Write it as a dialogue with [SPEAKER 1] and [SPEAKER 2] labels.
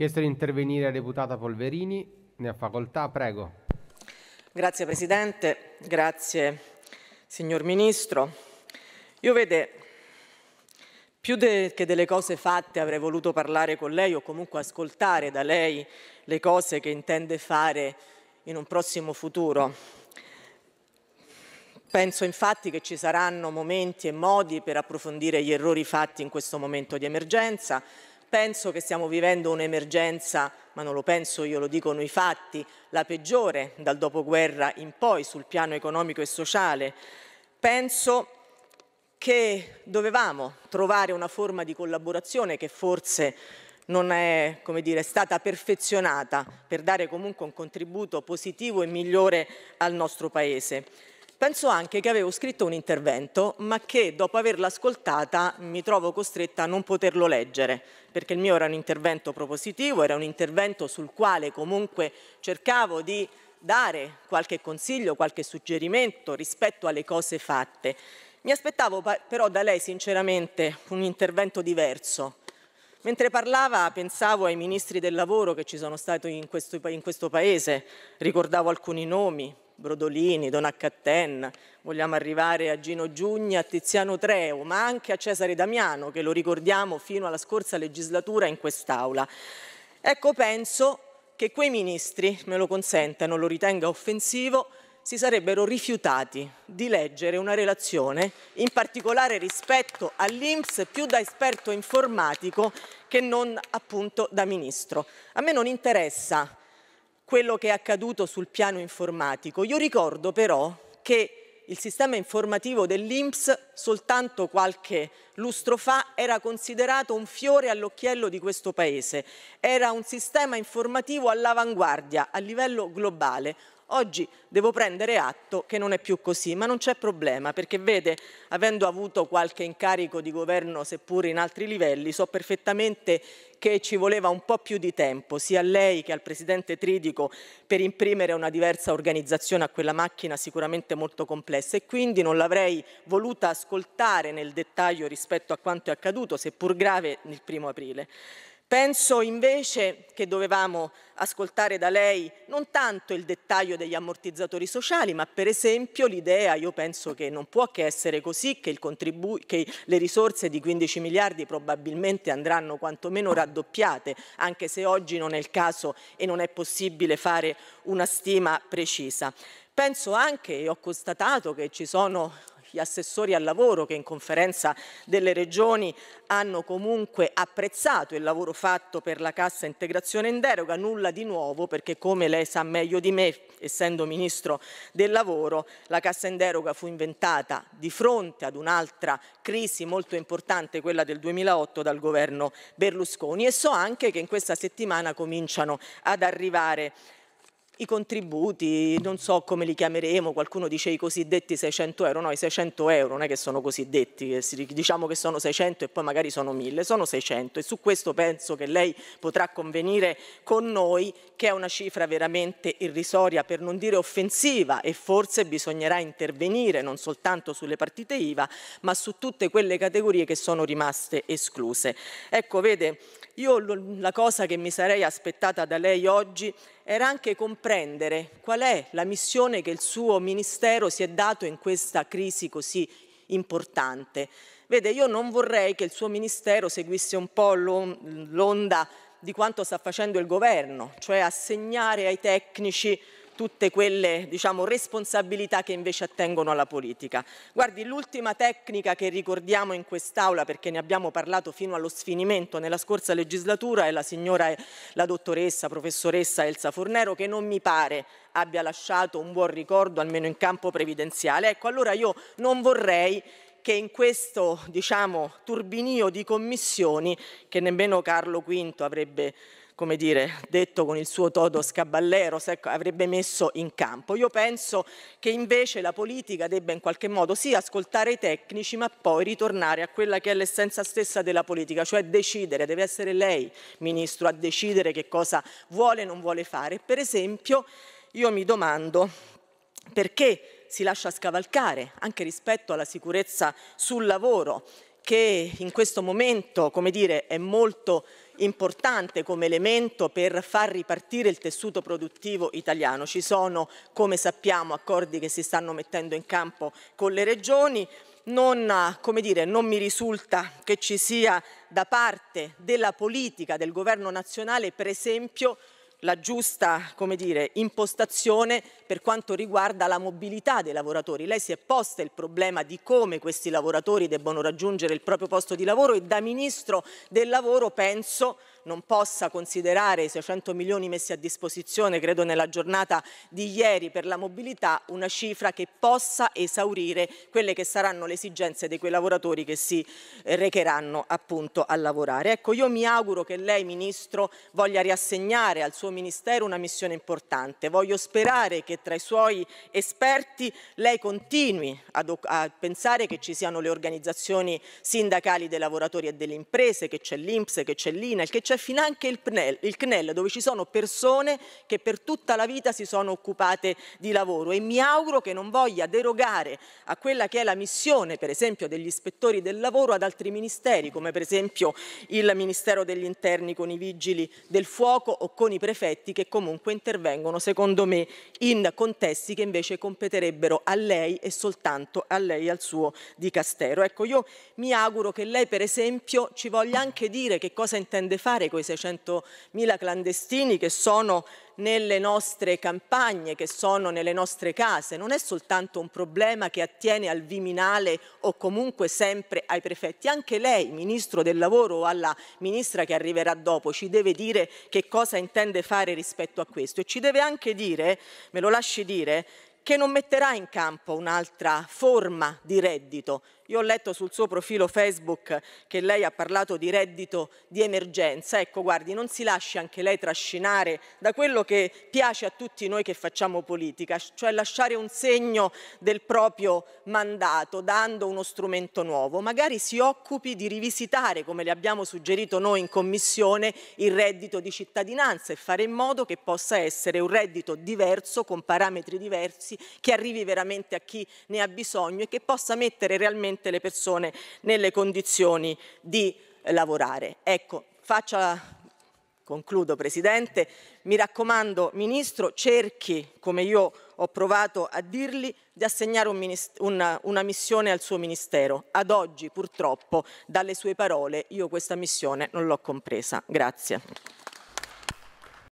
[SPEAKER 1] Chiesto di intervenire la deputata Polverini, ne ha facoltà, prego. Grazie Presidente, grazie signor Ministro. Io vede, più de che delle cose fatte avrei voluto parlare con lei o comunque ascoltare da lei le cose che intende fare in un prossimo futuro. Penso infatti che ci saranno momenti e modi per approfondire gli errori fatti in questo momento di emergenza, Penso che stiamo vivendo un'emergenza, ma non lo penso io, lo dicono i fatti, la peggiore dal dopoguerra in poi sul piano economico e sociale. Penso che dovevamo trovare una forma di collaborazione che forse non è dire, stata perfezionata per dare comunque un contributo positivo e migliore al nostro Paese. Penso anche che avevo scritto un intervento, ma che dopo averla ascoltata mi trovo costretta a non poterlo leggere, perché il mio era un intervento propositivo, era un intervento sul quale comunque cercavo di dare qualche consiglio, qualche suggerimento rispetto alle cose fatte. Mi aspettavo però da lei sinceramente un intervento diverso. Mentre parlava pensavo ai ministri del lavoro che ci sono stati in questo, in questo Paese, ricordavo alcuni nomi, Brodolini, Don Accatenna, vogliamo arrivare a Gino Giugni, a Tiziano Treu, ma anche a Cesare Damiano, che lo ricordiamo fino alla scorsa legislatura in quest'Aula. Ecco, penso che quei ministri, me lo consenta, non lo ritenga offensivo, si sarebbero rifiutati di leggere una relazione, in particolare rispetto all'Inps, più da esperto informatico che non appunto da ministro. A me non interessa quello che è accaduto sul piano informatico. Io ricordo però che il sistema informativo dell'INPS soltanto qualche lustro fa era considerato un fiore all'occhiello di questo Paese. Era un sistema informativo all'avanguardia a livello globale. Oggi devo prendere atto che non è più così, ma non c'è problema perché vede, avendo avuto qualche incarico di governo seppur in altri livelli, so perfettamente che ci voleva un po' più di tempo, sia a lei che al Presidente Tridico, per imprimere una diversa organizzazione a quella macchina sicuramente molto complessa e quindi non l'avrei voluta ascoltare nel dettaglio rispetto a quanto è accaduto, seppur grave, il primo aprile. Penso invece che dovevamo ascoltare da lei non tanto il dettaglio degli ammortizzatori sociali, ma per esempio l'idea, io penso che non può che essere così, che, che, le risorse di 15 miliardi probabilmente andranno quantomeno raddoppiate, anche se oggi non è il caso e non è possibile fare una stima precisa. Penso anche, e ho constatato che ci sono gli assessori al lavoro che in conferenza delle regioni hanno comunque apprezzato il lavoro fatto per la cassa integrazione in deroga, nulla di nuovo perché come lei sa meglio di me, essendo Ministro del Lavoro, la cassa in deroga fu inventata di fronte ad un'altra crisi molto importante, quella del 2008, dal governo Berlusconi e so anche che in questa settimana cominciano ad arrivare i contributi, non so come li chiameremo, qualcuno dice i cosiddetti 600 euro, no i 600 euro non è che sono cosiddetti, diciamo che sono 600 e poi magari sono 1000, sono 600 e su questo penso che lei potrà convenire con noi che è una cifra veramente irrisoria per non dire offensiva e forse bisognerà intervenire non soltanto sulle partite IVA ma su tutte quelle categorie che sono rimaste escluse. Ecco, vede, io la cosa che mi sarei aspettata da lei oggi era anche comprendere qual è la missione che il suo ministero si è dato in questa crisi così importante. Vede, io non vorrei che il suo ministero seguisse un po' l'onda di quanto sta facendo il governo, cioè assegnare ai tecnici tutte quelle diciamo, responsabilità che invece attengono alla politica. Guardi, l'ultima tecnica che ricordiamo in quest'Aula, perché ne abbiamo parlato fino allo sfinimento nella scorsa legislatura, è la signora, la dottoressa, professoressa Elsa Fornero, che non mi pare abbia lasciato un buon ricordo, almeno in campo previdenziale. Ecco, allora io non vorrei che in questo diciamo, turbinio di commissioni, che nemmeno Carlo V avrebbe come dire, detto con il suo todo scaballero, ecco, avrebbe messo in campo. Io penso che invece la politica debba in qualche modo sì ascoltare i tecnici, ma poi ritornare a quella che è l'essenza stessa della politica, cioè decidere, deve essere lei, Ministro, a decidere che cosa vuole e non vuole fare. Per esempio, io mi domando perché si lascia scavalcare anche rispetto alla sicurezza sul lavoro che in questo momento, come dire, è molto importante come elemento per far ripartire il tessuto produttivo italiano. Ci sono, come sappiamo, accordi che si stanno mettendo in campo con le regioni. Non, dire, non mi risulta che ci sia da parte della politica del governo nazionale, per esempio, la giusta dire, impostazione per quanto riguarda la mobilità dei lavoratori. Lei si è posta il problema di come questi lavoratori debbono raggiungere il proprio posto di lavoro e da Ministro del Lavoro penso non possa considerare i 600 milioni messi a disposizione, credo nella giornata di ieri, per la mobilità, una cifra che possa esaurire quelle che saranno le esigenze di quei lavoratori che si eh, recheranno appunto a lavorare. Ecco, io mi auguro che lei, Ministro, voglia riassegnare al suo Ministero una missione importante. Voglio sperare che tra i suoi esperti lei continui a pensare che ci siano le organizzazioni sindacali dei lavoratori e delle imprese, che c'è l'Inps, che c'è l'INAL, che c'è finanche il CNEL, il CNEL, dove ci sono persone che per tutta la vita si sono occupate di lavoro e mi auguro che non voglia derogare a quella che è la missione per esempio degli ispettori del lavoro ad altri ministeri come per esempio il Ministero degli Interni con i vigili del fuoco o con i prefetti che comunque intervengono secondo me in contesti che invece competerebbero a lei e soltanto a lei e al suo dicastero. Ecco, io mi auguro che lei per esempio ci voglia anche dire che cosa intende fare fare con i 600.000 clandestini che sono nelle nostre campagne, che sono nelle nostre case. Non è soltanto un problema che attiene al Viminale o comunque sempre ai prefetti. Anche lei, Ministro del Lavoro o alla Ministra che arriverà dopo, ci deve dire che cosa intende fare rispetto a questo e ci deve anche dire, me lo lasci dire, che non metterà in campo un'altra forma di reddito, io ho letto sul suo profilo Facebook che lei ha parlato di reddito di emergenza. Ecco, guardi, non si lasci anche lei trascinare da quello che piace a tutti noi che facciamo politica, cioè lasciare un segno del proprio mandato, dando uno strumento nuovo. Magari si occupi di rivisitare, come le abbiamo suggerito noi in Commissione, il reddito di cittadinanza e fare in modo che possa essere un reddito diverso, con parametri diversi, che arrivi veramente a chi ne ha bisogno e che possa mettere realmente veramente le persone nelle condizioni di lavorare. Ecco, faccia Concludo Presidente, mi raccomando Ministro cerchi, come io ho provato a dirgli, di assegnare un una, una missione al suo Ministero. Ad oggi purtroppo dalle sue parole io questa missione non l'ho compresa. Grazie.